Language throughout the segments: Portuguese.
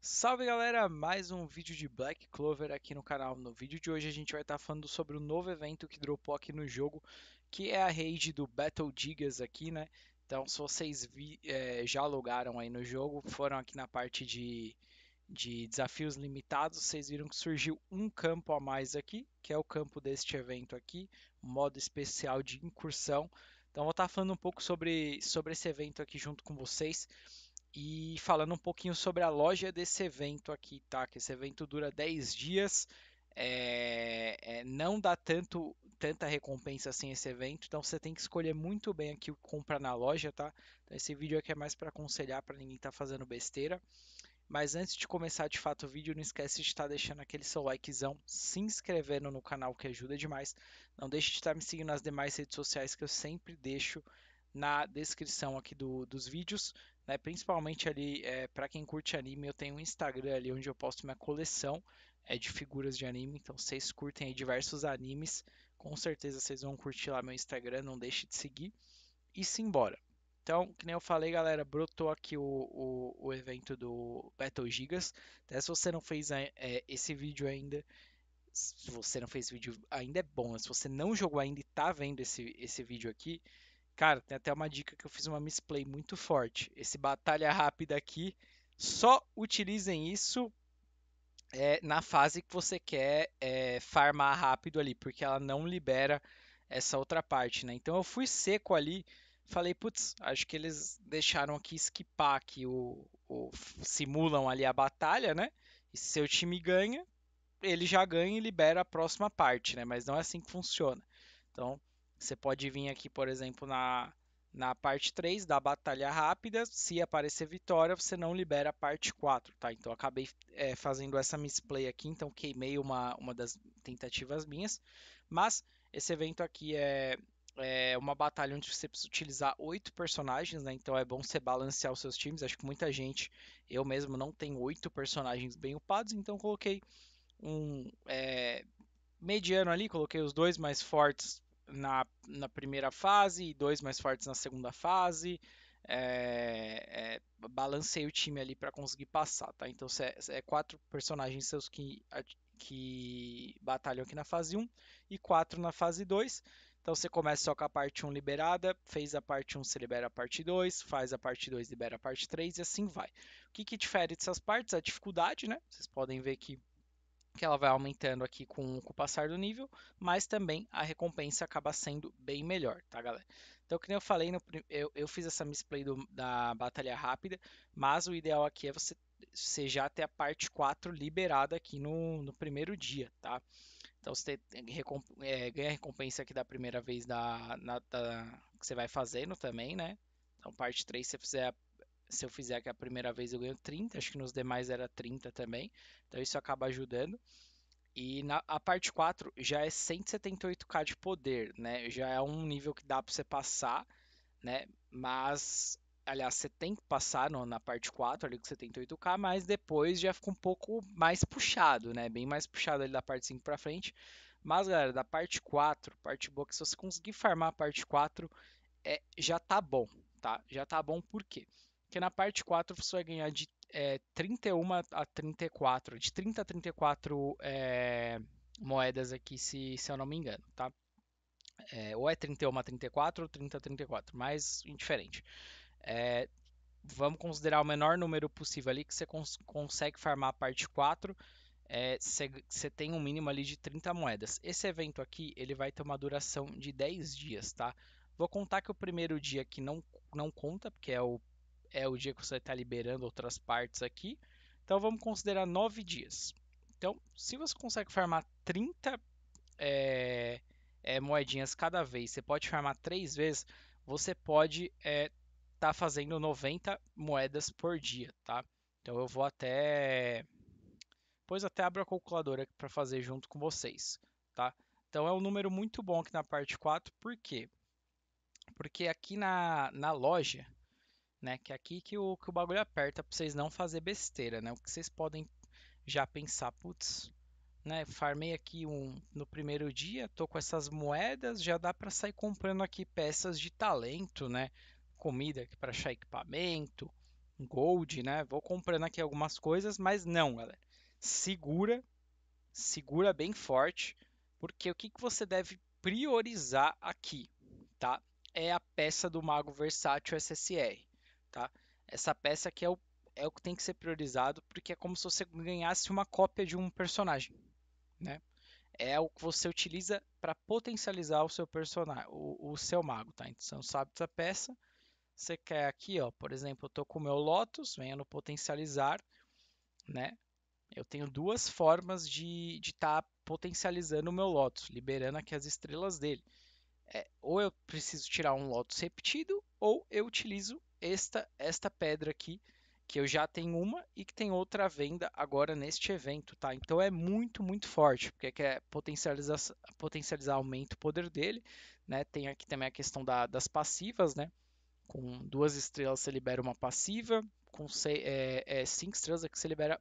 Salve galera, mais um vídeo de Black Clover aqui no canal. No vídeo de hoje a gente vai estar tá falando sobre o um novo evento que dropou aqui no jogo, que é a raid do Battle Digas aqui, né? Então se vocês vi, é, já logaram aí no jogo, foram aqui na parte de, de desafios limitados, vocês viram que surgiu um campo a mais aqui, que é o campo deste evento aqui, modo especial de incursão. Então vou estar tá falando um pouco sobre, sobre esse evento aqui junto com vocês e falando um pouquinho sobre a loja desse evento aqui, tá? Que esse evento dura 10 dias, é, é, não dá tanto tanta recompensa assim esse evento, então você tem que escolher muito bem aqui o que comprar na loja, tá? Então esse vídeo aqui é mais para aconselhar para ninguém estar tá fazendo besteira. Mas antes de começar de fato o vídeo, não esquece de estar tá deixando aquele seu likezão, se inscrevendo no canal que ajuda demais. Não deixe de estar tá me seguindo nas demais redes sociais que eu sempre deixo na descrição aqui do, dos vídeos né? Principalmente ali, é, para quem curte anime, eu tenho um Instagram ali onde eu posto minha coleção é, de figuras de anime. Então, vocês curtem diversos animes, com certeza vocês vão curtir lá meu Instagram, não deixe de seguir. E simbora. Então, que nem eu falei, galera, brotou aqui o, o, o evento do Battle Gigas. Até se você não fez é, esse vídeo ainda, se você não fez vídeo ainda é bom. Mas né, se você não jogou ainda e tá vendo esse, esse vídeo aqui, Cara, tem até uma dica que eu fiz uma misplay muito forte. Esse batalha rápida aqui, só utilizem isso é, na fase que você quer é, farmar rápido ali, porque ela não libera essa outra parte, né? Então eu fui seco ali, falei, putz, acho que eles deixaram aqui skipar aqui o, o simulam ali a batalha, né? E se seu time ganha, ele já ganha e libera a próxima parte, né? Mas não é assim que funciona. Então, você pode vir aqui, por exemplo, na, na parte 3 da batalha rápida. Se aparecer vitória, você não libera a parte 4, tá? Então acabei é, fazendo essa misplay aqui, então queimei uma, uma das tentativas minhas. Mas esse evento aqui é, é uma batalha onde você precisa utilizar oito personagens, né? Então é bom você balancear os seus times. Acho que muita gente, eu mesmo, não tem oito personagens bem upados, então coloquei um é, mediano ali, coloquei os dois mais fortes na, na primeira fase e dois mais fortes na segunda fase. É, é, balancei o time ali para conseguir passar, tá? Então cê, cê é quatro personagens seus que, que batalham aqui na fase 1 e quatro na fase 2. Então você começa só com a parte 1 liberada, fez a parte 1, você libera a parte 2, faz a parte 2, libera a parte 3 e assim vai. O que, que difere dessas partes? A dificuldade, né? Vocês podem ver que que ela vai aumentando aqui com, com o passar do nível, mas também a recompensa acaba sendo bem melhor, tá, galera? Então, que eu falei, no, eu, eu fiz essa misplay do, da batalha rápida, mas o ideal aqui é você, você já ter a parte 4 liberada aqui no, no primeiro dia, tá? Então você é, ganha a recompensa aqui da primeira vez da, na, da, que você vai fazendo também, né? Então, parte 3, se você fizer se eu fizer aqui a primeira vez eu ganho 30, acho que nos demais era 30 também. Então isso acaba ajudando. E na, a parte 4 já é 178k de poder, né? Já é um nível que dá para você passar, né? Mas aliás, você tem que passar no, na parte 4 ali com 78k, mas depois já fica um pouco mais puxado, né? Bem mais puxado ali da parte 5 para frente. Mas galera, da parte 4, parte boa que se você conseguir farmar a parte 4, é, já tá bom, tá? Já tá bom por quê? que na parte 4 você vai ganhar de é, 31 a 34, de 30 a 34 é, moedas aqui, se, se eu não me engano, tá? É, ou é 31 a 34 ou 30 a 34, mas indiferente. É, vamos considerar o menor número possível ali que você cons consegue farmar a parte 4. É, você é, tem um mínimo ali de 30 moedas. Esse evento aqui ele vai ter uma duração de 10 dias, tá? Vou contar que o primeiro dia aqui não, não conta, porque é o é o dia que você está liberando outras partes aqui. Então vamos considerar 9 dias. Então, se você consegue farmar 30 é, é, moedinhas cada vez, você pode farmar 3 vezes, você pode é, tá fazendo 90 moedas por dia, tá? Então eu vou até depois até abro a calculadora para fazer junto com vocês, tá? Então é um número muito bom aqui na parte 4, por quê? Porque aqui na, na loja né? Que é aqui que o, que o bagulho aperta para vocês não fazer besteira, né? O que vocês podem já pensar, putz, né? Farmei aqui um no primeiro dia, tô com essas moedas, já dá para sair comprando aqui peças de talento, né? Comida para achar equipamento, gold, né? Vou comprando aqui algumas coisas, mas não, galera. Segura, segura bem forte, porque o que, que você deve priorizar aqui, tá? É a peça do Mago Versátil SSR tá? Essa peça aqui é o, é o que tem que ser priorizado, porque é como se você ganhasse uma cópia de um personagem, né? É o que você utiliza para potencializar o seu personagem, o, o seu mago, tá? Então, sabe dessa peça, você quer aqui, ó, por exemplo, eu tô com o meu Lotus, venho no potencializar, né? Eu tenho duas formas de estar tá potencializando o meu Lotus, liberando aqui as estrelas dele. É, ou eu preciso tirar um Lotus repetido, ou eu utilizo esta, esta pedra aqui, que eu já tenho uma e que tem outra venda agora neste evento, tá? Então é muito, muito forte, porque quer potencializar, potencializar aumenta o poder dele, né? Tem aqui também a questão da, das passivas, né? Com duas estrelas você libera uma passiva, com seis, é, é, cinco estrelas aqui é você libera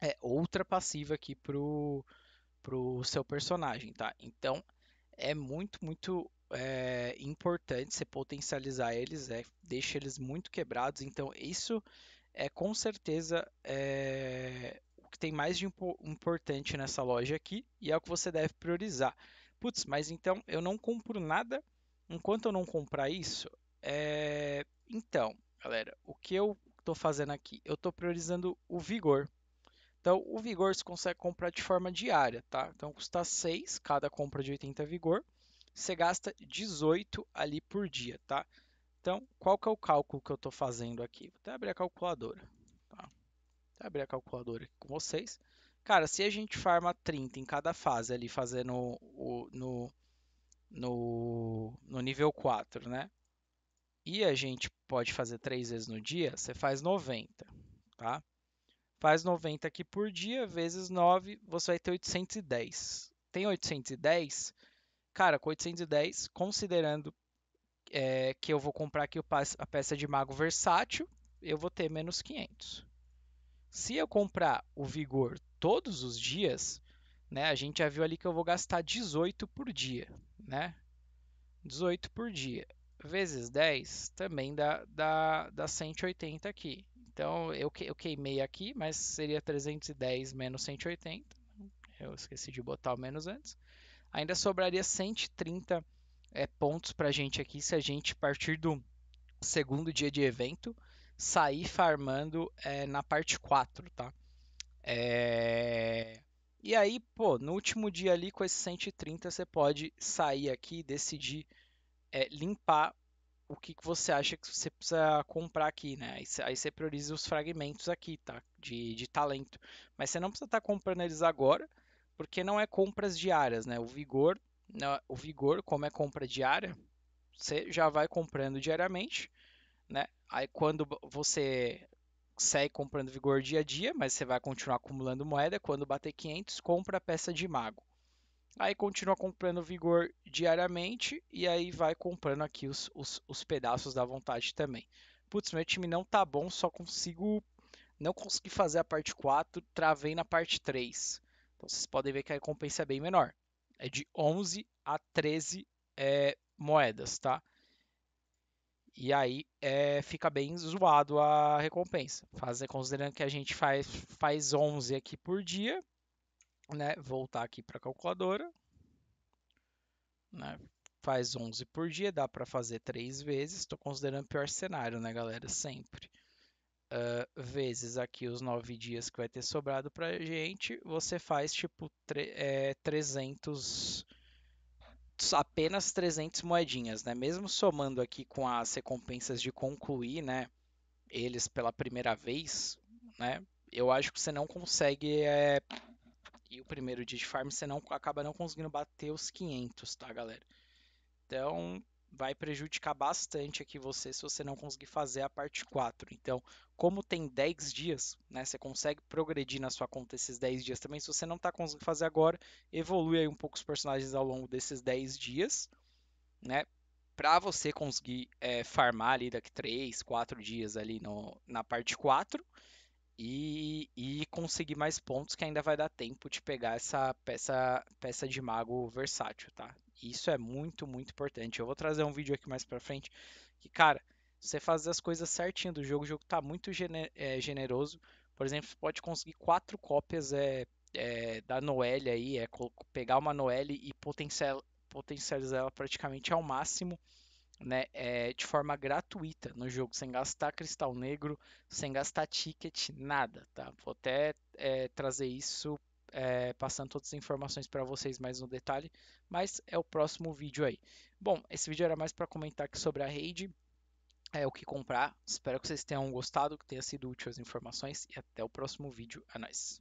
é, outra passiva aqui pro, pro seu personagem, tá? Então é muito, muito é, importante, você potencializar eles, é, deixa eles muito quebrados. Então, isso é com certeza é, o que tem mais de impo importante nessa loja aqui e é o que você deve priorizar. Putz, mas então eu não compro nada enquanto eu não comprar isso? É, então, galera, o que eu estou fazendo aqui? Eu estou priorizando o vigor. Então, o vigor você consegue comprar de forma diária, tá? Então, custa 6 cada compra de 80 vigor você gasta 18 ali por dia, tá? Então, qual que é o cálculo que eu estou fazendo aqui? Vou até abrir a calculadora. Tá? Vou abrir a calculadora aqui com vocês. Cara, se a gente farma 30 em cada fase ali, fazendo o, no, no, no nível 4, né? E a gente pode fazer 3 vezes no dia, você faz 90, tá? Faz 90 aqui por dia, vezes 9, você vai ter 810. Tem 810, cara, com 810, considerando é, que eu vou comprar aqui a peça de mago versátil, eu vou ter menos 500. Se eu comprar o vigor todos os dias, né, a gente já viu ali que eu vou gastar 18 por dia, né? 18 por dia vezes 10 também dá, dá, dá 180 aqui. Então eu, eu queimei aqui, mas seria 310 menos 180. Eu esqueci de botar o menos antes ainda sobraria 130 é, eh, pontos para a gente aqui se a gente partir do segundo dia de evento sair farmando é, na parte 4, tá? É... E aí, pô, no último dia ali com esses 130 você pode sair aqui e decidir é, limpar o que, que você acha que você precisa comprar aqui, né? Aí você prioriza os fragmentos aqui, tá? De, de talento. Mas você não precisa estar tá comprando eles agora porque não é compras diárias, né? O vigor, né? o vigor, como é compra diária, você já vai comprando diariamente, né? Aí quando você segue comprando vigor dia a dia, mas você vai continuar acumulando moeda, quando bater 500, compra a peça de mago. Aí continua comprando vigor diariamente e aí vai comprando aqui os, os, os pedaços da vontade também. Putz, meu time não tá bom, só consigo. Não consegui fazer a parte 4, travei na parte 3. Então vocês podem ver que a recompensa é bem menor. É de 11 a 13 é, moedas, tá? E aí é, fica bem zoado a recompensa. Faz, considerando que a gente faz, faz 11 aqui por dia, né? Voltar aqui para a calculadora. Né? Faz 11 por dia, dá para fazer 3 vezes. Estou considerando o pior cenário, né, galera? Sempre uh, vezes aqui os nove dias que vai ter sobrado pra gente, você faz tipo tre é, eh, 300 apenas 300 moedinhas, né? Mesmo somando aqui com as recompensas de concluir, né? Eles pela primeira vez, né? Eu acho que você não consegue é... e o primeiro dia de farm você não acaba não conseguindo bater os 500, tá, galera? Então vai prejudicar bastante aqui você se você não conseguir fazer a parte 4. Então, como tem 10 dias, né, você consegue progredir na sua conta esses 10 dias também. Se você não está conseguindo fazer agora, evolui aí um pouco os personagens ao longo desses 10 dias, né? Para você conseguir é, farmar ali daqui 3, 4 dias ali no, na parte 4 e, e conseguir mais pontos que ainda vai dar tempo de pegar essa peça, peça de mago versátil, tá? Isso é muito, muito importante. Eu vou trazer um vídeo aqui mais pra frente que, cara, você fazer as coisas certinho do jogo, o jogo tá muito é, generoso. Por exemplo, você pode conseguir quatro cópias é, é, da Noelle aí, é pegar uma Noelle e potencial, potencializar ela praticamente ao máximo, né, é, de forma gratuita no jogo, sem gastar cristal negro, sem gastar ticket, nada, tá? Vou até é, trazer isso é, passando todas as informações para vocês mais no detalhe, mas é o próximo vídeo aí. Bom, esse vídeo era mais para comentar aqui sobre a rede, é o que comprar. Espero que vocês tenham gostado, que tenha sido útil as informações e até o próximo vídeo. É nóis!